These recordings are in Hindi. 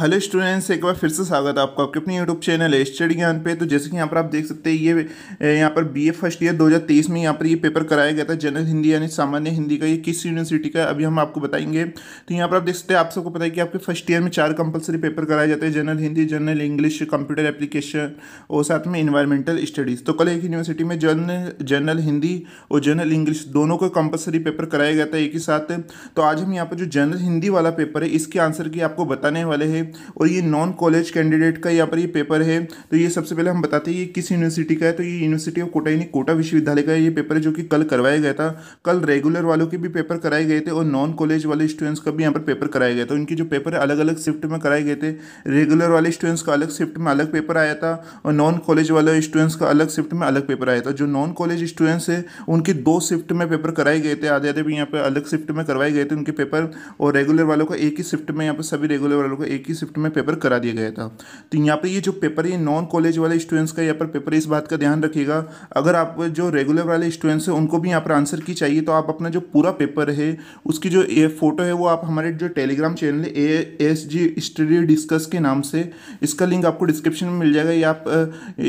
हेलो स्टूडेंट्स एक बार फिर से स्वागत है आपका अपने यूट्यूब चैनल है स्टडी ज्ञान पे तो जैसे कि यहाँ पर आप देख सकते हैं ये यहाँ पर बीए फर्स्ट ईयर 2023 में यहाँ पर ये पेपर कराया गया था जनरल हिंदी यानी सामान्य हिंदी का ये किस यूनिवर्सिटी का अभी हम आपको बताएंगे तो यहाँ पर आप देख सकते हैं आप सबको पता है कि आपके फर्स्ट ईयर में चार कंपलसरी पेपर कराए जाते हैं general Hindi general English computer application और साथ में इन्वायरमेंटल स्टडीज़ तो कल एक यूनिवर्सिटी में जनरल जनरल हिंदी और जनरल इंग्लिश दोनों का कंपलसरी पेपर कराया गया था एक ही साथ तो आज हम यहाँ पर जो जनरल हिंदी वाला पेपर है इसके आंसर की आपको बताने वाले हैं और ये नॉन कॉलेज कैंडिडेट का यहाँ पर ये पेपर है तो ये सबसे पहले हम बताते हैं ये किस यूनिवर्सिटी का है तो ये यूनिवर्सिटी ऑफ कोटा यानी कोटा विश्वविद्यालय का ये पेपर है जो कि कल करवाया गया था कल रेगुलर वालों के भी पेपर कराए गए थे और नॉन कॉलेज वाले स्टूडेंट्स का भी यहाँ पर पेपर कराया गया था उनके जो पेपर अलग अलग शिफ्ट में कराए गए थे रेगुलर वाले स्टूडेंट्स का अलग शिफ्ट में अलग पेपर आया था और नॉन कॉलेज वाले स्टूडेंट्स का अलग शिफ्ट में अलग पेपर आया था जो नॉन कॉलेज स्टूडेंट्स है उनके दो शिफ्ट में पेपर कराए गए थे आधे आधे भी यहाँ पर अलग शिफ्ट में करवाए गए थे उनके पेपर और रेगुलर वालों का एक ही शिफ्ट में यहाँ पर सभी रेगुलर वालों का एक की शिफ्ट में पेपर करा दिया गया था तो यहाँ पे ये जो पेपर ये नॉन कॉलेज वाले स्टूडेंट्स का यहाँ पर पेपर इस बात का ध्यान रखिएगा अगर आप जो रेगुलर वाले स्टूडेंट्स हैं उनको भी यहाँ पर आंसर की चाहिए तो आप अपना जो पूरा पेपर है उसकी जो ए फोटो है वो आप हमारे जो टेलीग्राम चैनल है A S G study discuss के नाम से इसका लिंक आपको डिस्क्रिप्शन में मिल जाएगा या आप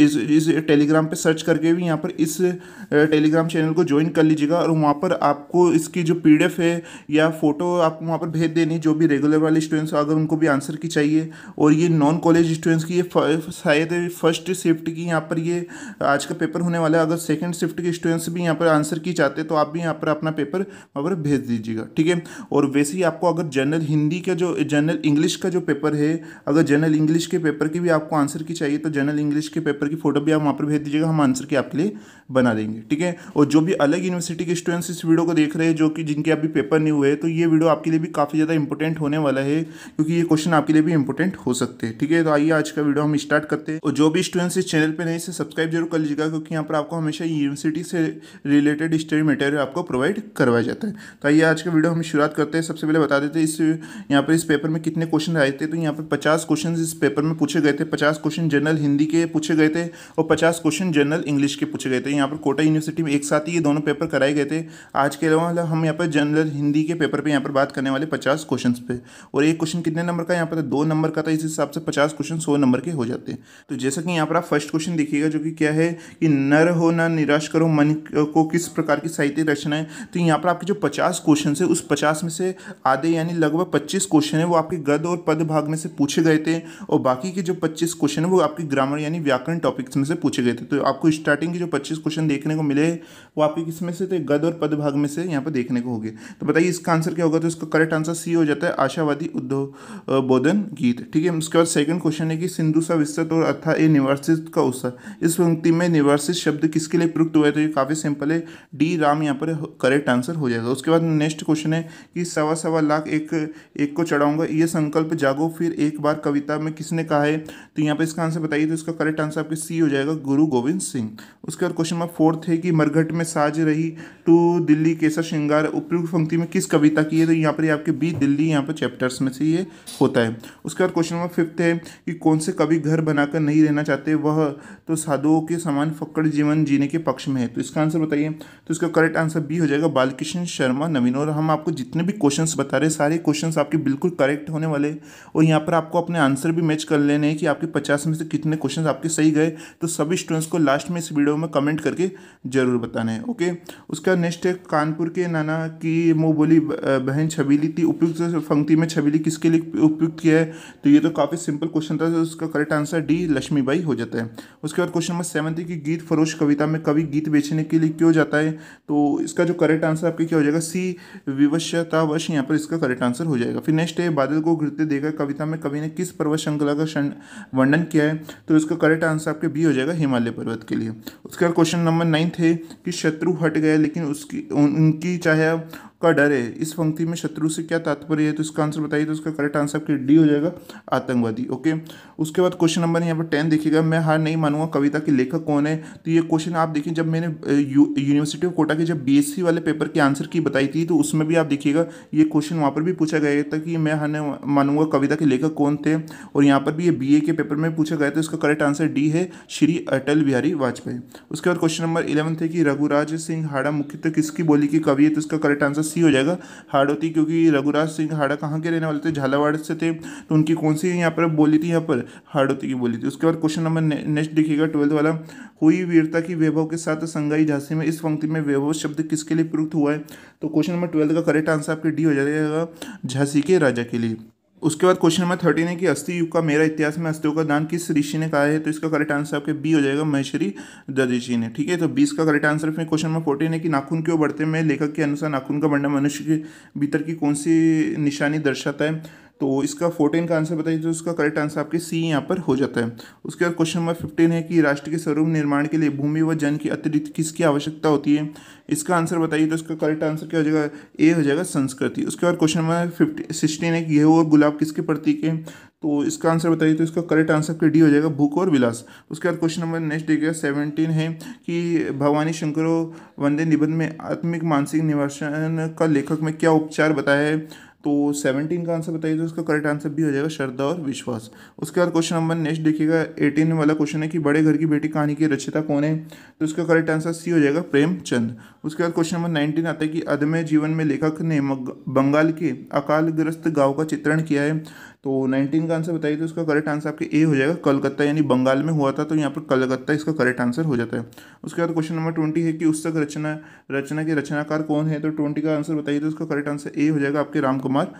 इस, इस टेलीग्राम पर सर्च करके भी यहाँ पर इस टेलीग्राम चैनल को ज्वाइन कर लीजिएगा और वहाँ पर आपको इसकी जो पी है या फ़ोटो आप वहाँ पर भेज देनी जो भी रेगुलर वाले स्टूडेंट्स अगर उनको भी आंसर की चाहिए और ये नॉन कॉलेज स्टूडेंट्स की ये शायद फर्स्ट शिफ्ट की यहाँ पर ये आज का पेपर होने वाला है अगर सेकेंड शिफ्ट के स्टूडेंट्स भी यहाँ पर आंसर की चाहते तो आप भी यहाँ पर अपना पेपर वहाँ पर भेज दीजिएगा ठीक है और वैसे ही आपको अगर जनरल हिंदी का जो जनरल इंग्लिश का जो पेपर है अगर जनरल इंग्लिश के पेपर की भी आपको आंसर की चाहिए तो जनरल इंग्लिश के पेपर की फोटो भी आप वहाँ पर भेज दीजिएगा हम आंसर की आपके लिए बना देंगे ठीक है और जो भी अलग यूनिवर्सिटी के स्टूडेंट्स इस वीडियो को देख रहे हैं जो कि जिनके अभी पेपर नहीं हुए तो ये वीडियो आपके लिए भी काफ़ी ज़्यादा इंपॉर्टेंट होने वाला है क्योंकि ये क्वेश्चन आपके लिए लिए भी इंपॉर्टेंट हो सकते हैं ठीक है तो आइए आज का वीडियो हम स्टार्ट करते हैं और जो भी स्टूडेंट्स इस चैनल पर नहीं से सब्सक्राइब जरूर कर लीजिएगा क्योंकि यहाँ पर आपको हमेशा यूनिवर्सिटी से रिलेटेड स्टडी मटेरियल आपको प्रोवाइड करवाया जाता है तो आइए आज का वीडियो हम शुरुआत करते हैं सबसे पहले बता देते इस यहाँ पर इस पेपर में कितने क्वेश्चन आए थे तो यहाँ पर पचास क्वेश्चन इस पेपर में पूछे गए थे पचास क्वेश्चन जनरल हिंदी के पूछे गए थे और पचास क्वेश्चन जनरल इंग्लिश के पूछे गए थे यहाँ पर कोटा यूनिवर्सिटी में एक साथ ही ये दोनों पेपर कराए गए थे आज के अलावा हम यहाँ पर जनरल हिंदी के पेपर पर यहाँ पर बात करने वाले पचास क्वेश्चन पे और एक क्वेश्चन कितने नंबर का यहाँ पर तो दो नंबर का था इस हिसाब से पचास क्वेश्चन सौ नंबर के हो जाते हैं तो जैसा कि यहाँ पर आप फर्स्ट क्वेश्चन देखिएगा जो कि क्या है कि नर हो ना निराश करो मन को किस प्रकार की साहित्य रचना है तो यहाँ पर आपके जो पचास क्वेश्चन है उस पचास में से आधे यानी लगभग पच्चीस क्वेश्चन है वो आपके गद और पद भाग में से पूछे गए थे और बाकी के जो पच्चीस क्वेश्चन है वो आपके ग्रामर यानी व्याकरण टॉपिक्स में से पूछे गए थे तो आपको स्टार्टिंग के जो पच्चीस क्वेश्चन देखने को मिले वो आपके किस में से थे गद और पद भाग में से यहाँ पर देखने को होंगे तो बताइए इसका आंसर क्या होगा तो इसका करेक्ट आंसर सी हो जाता है आशावादी उद्योग बोधन गीत ठीक है उसके बाद सेकंड क्वेश्चन है कि सिंधु सा विस्तृत और अथा ए निवासित का उत्साह इस पंक्ति में निवासित शब्द किसके लिए प्रयुक्त हुआ है तो ये काफ़ी सिंपल है डी राम यहाँ पर करेक्ट आंसर हो जाएगा उसके बाद नेक्स्ट क्वेश्चन है कि सवा सवा लाख एक एक को चढ़ाऊंगा ये संकल्प जागो फिर एक बार कविता में किसने कहा है तो यहाँ पर इसका आंसर बताइए तो इसका करेक्ट आंसर आपके सी हो जाएगा गुरु गोविंद सिंह उसके बाद क्वेश्चन नंबर फोर्थ है कि मरघट में साज रही टू दिल्ली केसर श्रृंगार उपयुक्त पंक्ति में किस कविता की है तो यहाँ पर आपके बी दिल्ली यहाँ पर चैप्टर्स में से ये होता है उसके बाद क्वेश्चन नंबर फिफ्थ है कि कौन से कभी घर बनाकर नहीं रहना चाहते वह तो साधुओं के समान फक्कड़ जीवन जीने के पक्ष में है तो इसका आंसर बताइए तो इसका करेक्ट आंसर बी हो जाएगा बालकृष्ण शर्मा नवीन और हम आपको जितने भी क्वेश्चन बता रहे सारे क्वेश्चन आपके बिल्कुल करेक्ट होने वाले और यहाँ पर आपको अपने आंसर भी मैच कर लेने हैं कि आपके पचास में से कितने क्वेश्चन आपके सही गए तो सभी स्टूडेंट्स को लास्ट में इस वीडियो में कमेंट करके जरूर बताना है ओके उसका नेक्स्ट है कानपुर के नाना की मुँह बोली बहन छबीली थी उपयुक्त पंक्ति में छबीली किसके लिए उपयुक्त किया है तो ये तो काफ़ी सिंपल क्वेश्चन था तो उसका करेक्ट आंसर डी लक्ष्मीबाई हो जाता है उसके बाद क्वेश्चन नंबर सेवन थी कि गीत फरोश कविता में कवि गीत बेचने के लिए क्यों जाता है तो इसका जो करेक्ट आंसर आपके क्या हो जाएगा सी विवश्यतावश यहाँ पर इसका करेक्ट आंसर हो जाएगा फिर नेक्स्ट है बादल को घृत्य देखा कविता में कवि ने किस पर्वत श्रृंखला का वर्णन किया है तो इसका करेक्ट आंसर आपके बी हो जाएगा हिमालय पर्वत के लिए उसके बाद क्वेश्चन नंबर नाइन्थ है कि शत्रु हट गया लेकिन उसकी उनकी चाहे का डर है इस पंक्ति में शत्रु से क्या तात्पर्य है तो इसका आंसर बताइए तो इसका करेक्ट आंसर आपके डी हो जाएगा आतंकवादी ओके उसके बाद क्वेश्चन नंबर यहाँ पर टेन देखिएगा मैं हार नहीं मानूंगा कविता के लेखक कौन है तो ये क्वेश्चन आप देखिए जब मैंने यूनिवर्सिटी ऑफ कोटा के जब बी वाले पेपर के आंसर की बताई थी तो उसमें भी आप देखिएगा ये क्वेश्चन वहाँ पर भी पूछा गया था कि मैं हार मानूंगा कविता के लेखक कौन थे और यहाँ पर भी ये बी के पेपर में पूछा गया था इसका करेक्ट आंसर डी है श्री अटल बिहारी वाजपेयी उसके बाद क्वेश्चन नंबर इलेवन थे कि रघुराज सिंह हाड़ा मुख्यतः किसकी बोली की कवि है तो इसका करेक्ट आंसर सी हो जाएगा हाड़ौती क्योंकि रघुराज सिंह हाड़ा कहाँ के रहने वाले थे झालावाड़ से थे तो उनकी कौन सी यहाँ पर बोली थी यहाँ पर हाड़ौती की बोली थी उसके बाद क्वेश्चन नंबर नेक्स्ट देखिएगा ट्वेल्थ वाला हुई वीरता की वैभव के साथ संगाई झांसी में इस पंक्ति में वैभव शब्द किसके लिए प्रयुक्त हुआ है तो क्वेश्चन नंबर ट्वेल्थ का करेक्ट आंसर आपके डी हो जाएगा झांसी के राजा के लिए उसके बाद क्वेश्चन नंबर थर्टीन है कि अस्थि युग का मेरा इतिहास में अस्थियों का दान किस ऋषि ने कहा है तो इसका करेक्ट आंसर आपके बी हो जाएगा महेश्वरी ददीजी ने ठीक है तो बीस का करेक्ट आंसर फिर क्वेश्चन नंबर फोर्टीन है कि नाखून क्यों बढ़ते में लेखक के अनुसार नाखून का बढ़ना मनुष्य के भीतर की कौन सी निशानी दर्शाता है तो इसका फोर्टीन का आंसर बताइए तो इसका करेक्ट आंसर आपके सी यहाँ पर हो जाता है उसके बाद क्वेश्चन नंबर फिफ्टीन है कि राष्ट्र के स्वरूप निर्माण के लिए भूमि व जन की अतिरिक्त किसकी आवश्यकता होती है इसका आंसर बताइए तो इसका करेक्ट आंसर क्या हो जाएगा ए हो जाएगा संस्कृति उसके बाद क्वेश्चन नंबर फिफ्टी सिक्सटीन है कि गेहूँ और गुलाब किसके प्रतीक है तो इसका आंसर बताइए तो इसका करेक्ट आंसर के डी हो जाएगा भूख और विलास उसके बाद क्वेश्चन नंबर नेक्स्ट देखिएगा सेवनटीन है कि भवानी शंकरों वंदे निबंध में आत्मिक मानसिक निवासन का लेखक में क्या उपचार बताया है तो सेवनटीन का आंसर बताइए तो इसका करेक्ट आंसर भी हो जाएगा श्रद्धा और विश्वास उसके बाद क्वेश्चन नंबर नेक्स्ट देखिएगा एटीन वाला क्वेश्चन है कि बड़े घर की बेटी कहानी की रचिता कौन है तो इसका करेक्ट आंसर सी हो जाएगा प्रेमचंद उसके बाद क्वेश्चन नंबर नाइनटीन आता है कि अदम्य जीवन में लेखक ने बंगाल के अकालग्रस्त गाँव का चित्रण किया है तो नाइनटीन का आंसर बताइए तो इसका करेक्ट आंसर आपके ए हो जाएगा कलकत्ता यानी बंगाल में हुआ था तो यहाँ पर कलकत्ता इसका करेक्ट आंसर हो जाता है उसके बाद क्वेश्चन नंबर ट्वेंटी है कि तक रचना रचना के रचनाकार कौन है तो ट्वेंटी का आंसर बताइए तो इसका करेक्ट आंसर ए हो जाएगा आपके राम कुमार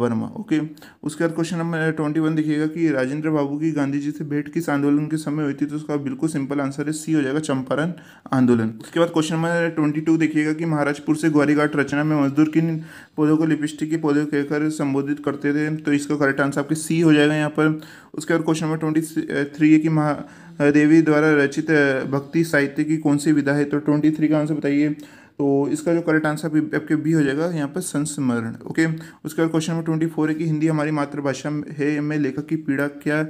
वर्मा ओके उसके बाद क्वेश्चन नंबर ट्वेंटी वन देखिएगा कि राजेंद्र बाबू की गांधी जी से भेंट किस आंदोलन के समय हुई थी तो उसका बिल्कुल सिंपल आंसर है सी हो जाएगा चंपारण आंदोलन उसके बाद क्वेश्चन नंबर ट्वेंटी टू देखिएगा कि महाराजपुर से ग्वारीघाट रचना में मजदूर किन पौधों को लिपस्टिक के पौधे कहकर संबोधित करते थे तो इसका करेक्ट आंसर आपके सी हो जाएगा यहाँ पर उसके बाद क्वेश्चन नंबर ट्वेंटी थ्री है कि महादेवी द्वारा रचित भक्ति साहित्य की कौन सी विधा है तो ट्वेंटी थ्री का आंसर बताइए तो इसका जो करेक्ट आंसर भी आपके बी हो जाएगा यहाँ पर संस्मरण ओके उसके बाद क्वेश्चन नंबर ट्वेंटी फोर है कि हिंदी हमारी मातृभाषा है में लेखक की पीड़ा क्या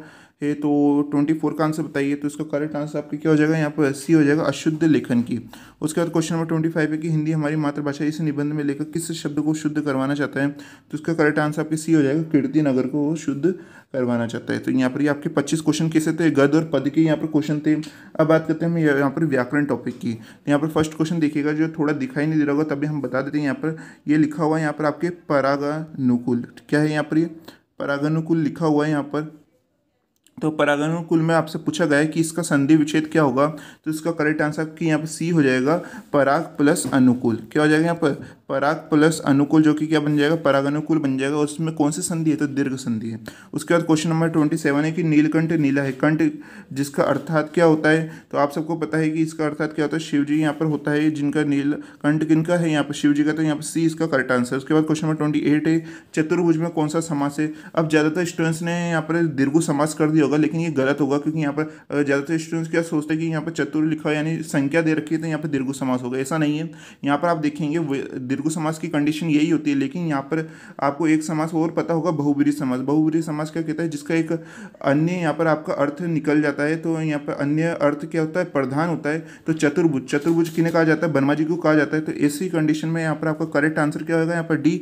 है तो ट्वेंटी फोर का आंसर बताइए तो इसका करेक्ट आंसर आपके क्या हो जाएगा यहाँ पर सी हो जाएगा अशुद्ध लेखन की उसके बाद क्वेश्चन नंबर ट्वेंटी फाइव है कि हिंदी हमारी मातृभाषा इस निबंध में लेकर किस शब्द को शुद्ध करवाना चाहता है तो इसका करेक्ट आंसर आपके सी हो जाएगा कीर्ति नगर को शुद्ध करवाना चाहता है तो यहाँ पर ये आपके पच्चीस क्वेश्चन कैसे थे गद और पद के यहाँ पर क्वेश्चन थे अब बात करते हैं हम यहाँ पर व्याकरण टॉपिक की तो यहाँ पर फर्स्ट क्वेश्चन देखिएगा जो थोड़ा दिखाई नहीं दे रहा होगा तभी हम बता देते हैं यहाँ पर ये लिखा हुआ है यहाँ पर आपके परागानुकूल क्या है यहाँ पर ये परागानुकूल लिखा हुआ है यहाँ पर तो कुल में आपसे पूछा गया है कि इसका संधि विच्छेद क्या होगा तो इसका करेक्ट आंसर आपकी यहाँ पर सी हो जाएगा पराग प्लस अनुकूल क्या हो जाएगा यहाँ पर पराग प्लस अनुकूल जो कि क्या बन जाएगा पराग अनुकूल बन जाएगा उसमें कौन सी संधि है तो दीर्घ संधि है उसके बाद क्वेश्चन नंबर ट्वेंटी सेवन है कि नीलकंठ नीला है कंठ जिसका अर्थात क्या होता है तो आप सबको पता है कि इसका अर्थात क्या होता है शिव जी यहाँ पर होता है जिनका नीलकंठ किन का है यहाँ पर शिव जी का तो यहाँ पर सी इसका करेक्ट आंसर उसके बाद क्वेश्चन नंबर ट्वेंटी एट है चतुर्भुज में कौन सा समास है अब ज़्यादातर स्टूडेंट्स ने यहाँ पर दीर्घु समास कर दिया होगा लेकिन ये गलत होगा क्योंकि यहाँ पर ज़्यादातर स्टूडेंट्स क्या सोचते हैं कि यहाँ पर चतुर लिखा यानी संख्या दे रखी है तो यहाँ पर दीर्घु समास होगा ऐसा नहीं है यहाँ पर आप देखेंगे दीर्घ समास की कंडीशन यही होती है लेकिन यहाँ पर आपको एक समास और पता होगा बहुबरी समास बहुबरी समास क्या कहता है जिसका एक अन्य यहाँ पर आपका अर्थ निकल जाता है तो यहाँ पर अन्य अर्थ क्या होता है प्रधान होता है तो चतुर्भुज चतुर्भुज किन्हें कहा जाता है बर्मा जी को कहा जाता है तो ऐसी कंडीशन में यहाँ पर आपका करेक्ट आंसर क्या होगा यहाँ पर डी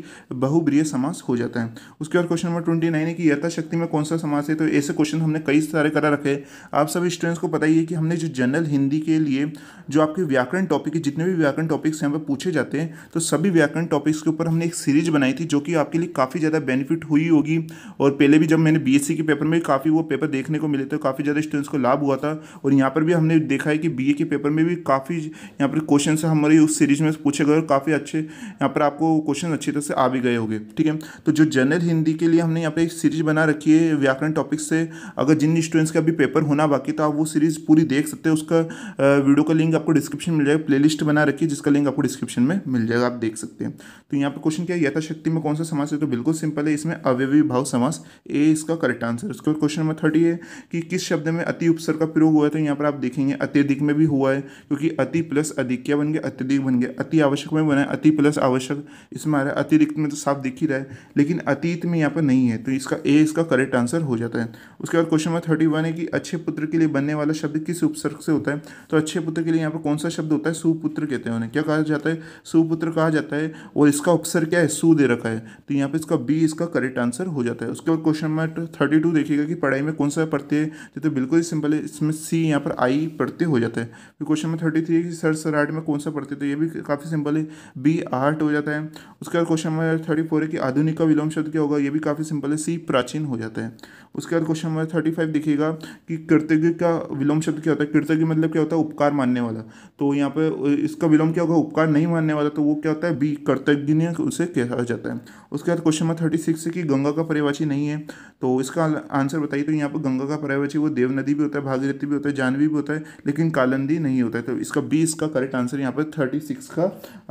बहुब्रिय समास हो जाता है उसके बाद क्वेश्चन नंबर ट्वेंटी नाइन है कि यथाशक्ति में कौन सा समास है तो ऐसे क्वेश्चन हमने कई सारे करा रखे आप सभी स्टूडेंट्स को पता ही है कि हमने जो जनरल हिंदी के लिए जो आपके व्याकरण टॉपिक जितने भी व्याकरण टॉपिक्स यहाँ पर पूछे जाते हैं तो सभी सभी व्याकरण टॉपिक्स के ऊपर हमने एक सीरीज बनाई थी जो कि आपके लिए काफ़ी ज़्यादा बेनिफिट हुई होगी और पहले भी जब मैंने बीएससी के पेपर में काफ़ी वो पेपर देखने को मिले थे काफ़ी ज़्यादा स्टूडेंट्स को लाभ हुआ था और यहाँ पर भी हमने देखा है कि बी के पेपर में भी काफ़ी यहाँ पर क्वेश्चन हमारी उस सीरीज में पूछे गए और काफ़ी अच्छे यहाँ पर आपको क्वेश्चन अच्छी तरह से आ भी गए होंगे ठीक है तो जो जनरल हिंदी के लिए हमने यहाँ पर एक सीरीज बना रखी है व्याकरण टॉपिक्स से अगर जिन स्टूडेंट्स का अभी पेपर होना बाकी तो आप वो सीरीज़ पूरी देख सकते हैं उसका वीडियो का लिंक आपको डिस्क्रिप्शन मिल जाएगा प्लेलिस्ट बना रखी है जिसका लिंक आपको डिस्क्रिप्शन में मिल जाएगा आप देख लिख सकते हैं तो यहाँ पे क्वेश्चन क्या है यथाशक्ति में कौन सा समास है तो बिल्कुल सिंपल है इसमें अव्यवी भाव समास ए इसका करेक्ट आंसर उसके बाद क्वेश्चन नंबर थर्टी है कि किस शब्द में अति उपसर्ग का प्रयोग हुआ है तो यहाँ पर आप देखेंगे अत्यधिक में भी हुआ है क्योंकि अति प्लस अधिक क्या बन गया अत्यधिक बन गया अति आवश्यक में बना है अति प्लस आवश्यक इसमें आ रहा है अतिरिक्त में तो साफ दिख ही रहा है लेकिन अतीत में यहाँ पर नहीं है तो इसका ए इसका करेक्ट आंसर हो जाता है उसके बाद क्वेश्चन नंबर थर्टी है कि अच्छे पुत्र के लिए बनने वाला शब्द किस उपसर्ग से होता है तो अच्छे पुत्र के लिए यहाँ पर कौन सा शब्द होता है सुपुत्र कहते हैं उन्हें क्या कहा जाता है सुपुत्र कहा जाता है जाता है और इसका अक्सर क्या है सू दे रखा है तो यहाँ पे इसका बी इसका करेक्ट आंसर हो जाता है उसके बाद क्वेश्चन नंबर थर्टी टू देखिएगा कि पढ़ाई में कौन सा पढ़ते हैं तो बिल्कुल ही सिंपल है इसमें सी यहाँ पर आई पढ़ते हो जाता है फिर क्वेश्चन नंबर थर्टी थ्री है कि सर सर आर्ट में कौन सा पढ़ते तो ये भी काफ़ी सिंपल है बी आर्ट हो जाता है उसके बाद क्वेश्चन नंबर थर्टी फोर है कि आधुनिक का विलोम शब्द क्या होगा ये भी काफ़ी सिंपल है सी प्राचीन हो जाता है उसके बाद क्वेश्चन नंबर थर्टी फाइव देखिएगा कि कृतज्ञ का विलोम शब्द क्या होता है कृतज्ञ मतलब क्या होता है उपकार मानने वाला तो यहाँ पर इसका विलोम क्या होगा उपकार नहीं मानने वाला तो वो क्या होता है बी कर्तज्ञ उसे कहा जाता है उसके बाद क्वेश्चन नंबर थर्टी सिक्स है कि गंगा का परिवाची नहीं है तो इसका आंसर बताइए तो यहाँ पर गंगा का परिवाची वो देव नदी भी होता है भागीरथी भी होता है जानवी भी होता है लेकिन कालंदी नहीं होता है तो इसका बी इसका करेक्ट आंसर यहाँ पर थर्टी सिक्स का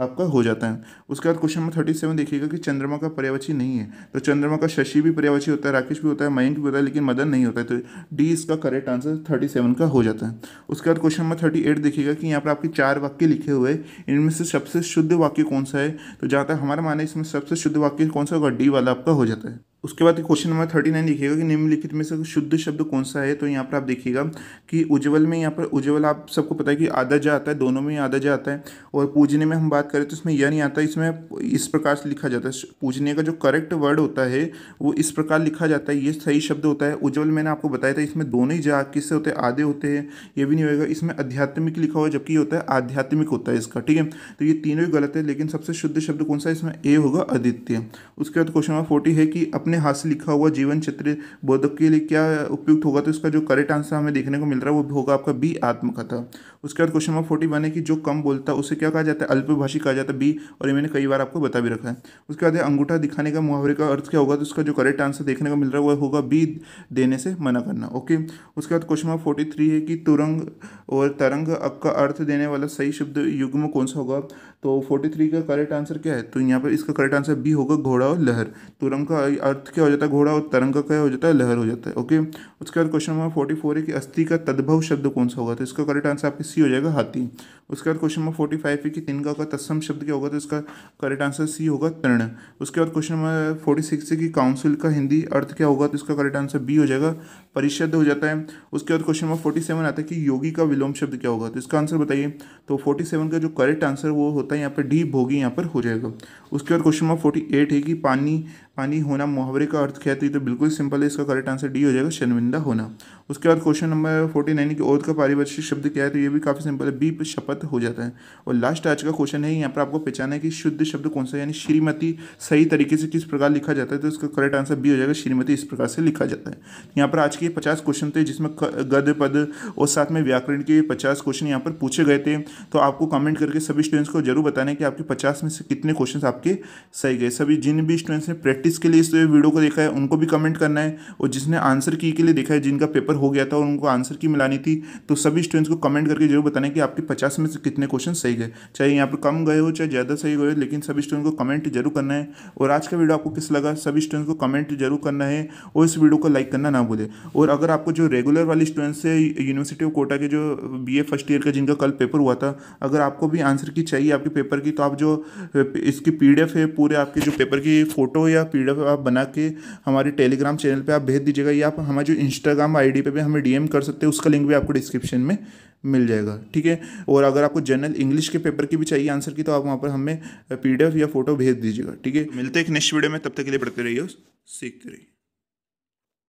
आपका हो जाता है उसके बाद क्वेश्चन नंबर थर्टी सेवन देखिएगा कि चंद्रमा का पर्यावची नहीं है तो चंद्रमा का शशि भी पर्यावची होता है राकेश भी होता है मयंक भी होता है लेकिन मदन नहीं होता है तो डी इसका करेक्ट आंसर थर्टी सेवन का हो जाता है उसके बाद क्वेश्चन नंबर थर्टी एट देखिएगा कि यहाँ पर आपके चार वाक्य लिखे हुए इनमें से सबसे शुद्ध वाक्य कौन कौन सा है तो जहाँ तक हमारे माने इसमें सबसे शुद्ध वाक्य कौन सा होगा डी वाला आपका हो जाता है उसके बाद क्वेश्चन नंबर थर्टी नाइन देखिएगा कि निम्नलिखित में से शुद्ध शब्द कौन सा है तो यहाँ पर आप देखिएगा कि उज्ज्वल में यहाँ पर उज्ज्वल आप सबको पता है कि आधा जा आता है दोनों में आधा जा आता है और पूजने में हम बात करें तो इसमें यह नहीं आता इसमें इस प्रकार से लिखा जाता है पूजने का जो करेक्ट वर्ड होता है वो इस प्रकार लिखा जाता है ये सही शब्द होता है उज्ज्वल मैंने आपको बताया था इसमें दोनों ही जा किससे होते हैं आधे होते हैं ये भी नहीं होगा इसमें आध्यात्मिक लिखा हुआ जबकि होता है आध्यात्मिक होता है इसका ठीक है तो ये तीनों ही गलत है लेकिन सबसे शुद्ध शब्द कौन सा है इसमें ए होगा आदित्य उसके बाद क्वेश्चन नंबर फोर्टी है कि अपने अपने हाथ से लिखा हुआ जीवन चित्र बोधक के लिए क्या उपयुक्त होगा तो इसका जो करेक्ट आंसर हमें देखने को मिल रहा है वो होगा आपका बी आत्मकथा उसके बाद क्वेश्चन नंबर फोर्टी वन है कि जो कम बोलता है उसे क्या कहा जाता है अल्पभाषी कहा जाता है बी और ये मैंने कई बार आपको बता भी रखा है उसके बाद अंगूठा दिखाने का मुहावरे का अर्थ क्या होगा तो उसका जो करेक्ट आंसर देखने को मिल रहा है वो होगा बी देने से मना करना ओके उसके बाद क्वेश्चन नंबर फोर्टी थ्री है कि तुरंग और तरंग अप का अर्थ देने वाला सही शब्द युग्म कौन सा होगा तो फोर्टी थ्री का करेक्ट आंसर क्या है तो यहाँ पर इसका करेक्ट आंसर बी होगा घोड़ा और लहर तुरंग का अर्थ क्या हो जाता है घोड़ा और तरंग का क्या हो जाता है लहर हो जाता है ओके उसके बाद क्वेश्चन नंबर फोर्टी फोर है कि अस्थि का तद्भव शब्द कौन सा होगा तो इसका करेक्ट आंसर आपके सी हो जाएगा हाथी उसके बाद क्वेश्चन नंबर फोर्टी फाइव है कि तिनका का तत्सम शब्द क्या होगा तो इसका करेक्ट आंसर सी होगा तृण उसके बाद क्वेश्चन नंबर फोर्टी सिक्स है कि काउंसिल का हिंदी अर्थ क्या होगा तो इसका करेक्ट आंसर बी हो जाएगा परिषद हो जाता है उसके बाद क्वेश्चन नंबर फोर्टी सेवन आता है कि योगी का विलोम शब्द क्या होगा तो इसका आंसर बताइए तो फोर्टी सेवन का जो करेक्ट आंसर वो होता है है यहाँ पर डी भोगी यहाँ पर हो जाएगा उसके बाद क्वेश्चन नंबर फोर्टी एट है कि पानी पानी होना मुहावरे का अर्थ क्या तो है तो बिल्कुल सिंपल है इसका करेक्ट आंसर डी हो जाएगा शर्मिंदा होना उसके बाद क्वेश्चन नंबर फोर्टी नाइन की औरत का पारिवर्षिक शब्द क्या है तो ये भी काफ़ी सिंपल है बी शपथ हो जाता है और लास्ट आज का क्वेश्चन है यहाँ पर आपको पहचाना है कि शुद्ध शब्द कौन सा यानी श्रीमती सही तरीके से किस प्रकार लिखा जाता है तो इसका करेक्ट आंसर बी हो जाएगा श्रीमती इस प्रकार से लिखा जाता है यहाँ पर आज के पचास क्वेश्चन थे जिसमें गद पद और साथ में व्याकरण के पचास क्वेश्चन यहाँ पर पूछे गए थे तो आपको कमेंट करके सभी स्टूडेंट्स को जरूर बताने कि आपके पचास में से कितने क्वेश्चन आपके सही गए सभी जिन भी स्टूडेंट्स ने प्रैक्टिस प्रैक्टिस के लिए इस वीडियो को देखा है उनको भी कमेंट करना है और जिसने आंसर की के लिए देखा है जिनका पेपर हो गया था और उनको आंसर की मिलानी थी तो सभी स्टूडेंट्स को कमेंट करके जरूर बताना कि आपके पचास में से कितने क्वेश्चन सही गए चाहे यहाँ पर कम गए हो चाहे ज़्यादा सही गए लेकिन सभी स्टूडेंट को कमेंट जरूर करना है और आज का वीडियो आपको किस लगा सभी स्टूडेंट्स को कमेंट जरूर करना है और इस वीडियो को लाइक करना ना भूलें और अगर आपको जो रेगुलर वाले स्टूडेंट्स से यूनिवर्सिटी ऑफ कोटा के जो बी फर्स्ट ईयर का जिनका कल पेपर हुआ था अगर आपको भी आंसर की चाहिए आपके पेपर की तो आप जो इसकी पी है पूरे आपके जो पेपर की फ़ोटो या पी आप बना के हमारे टेलीग्राम चैनल पर आप भेज दीजिएगा या आप हमारे जो इंस्टाग्राम आई पे भी हमें डी कर सकते हैं उसका लिंक भी आपको डिस्क्रिप्शन में मिल जाएगा ठीक है और अगर आपको जनरल इंग्लिश के पेपर की भी चाहिए आंसर की तो आप वहाँ पर हमें पी या फोटो भेज दीजिएगा ठीक है मिलते हैं एक नेक्स्ट वीडियो में तब तक के लिए पढ़ते रहिए सीखते रहिए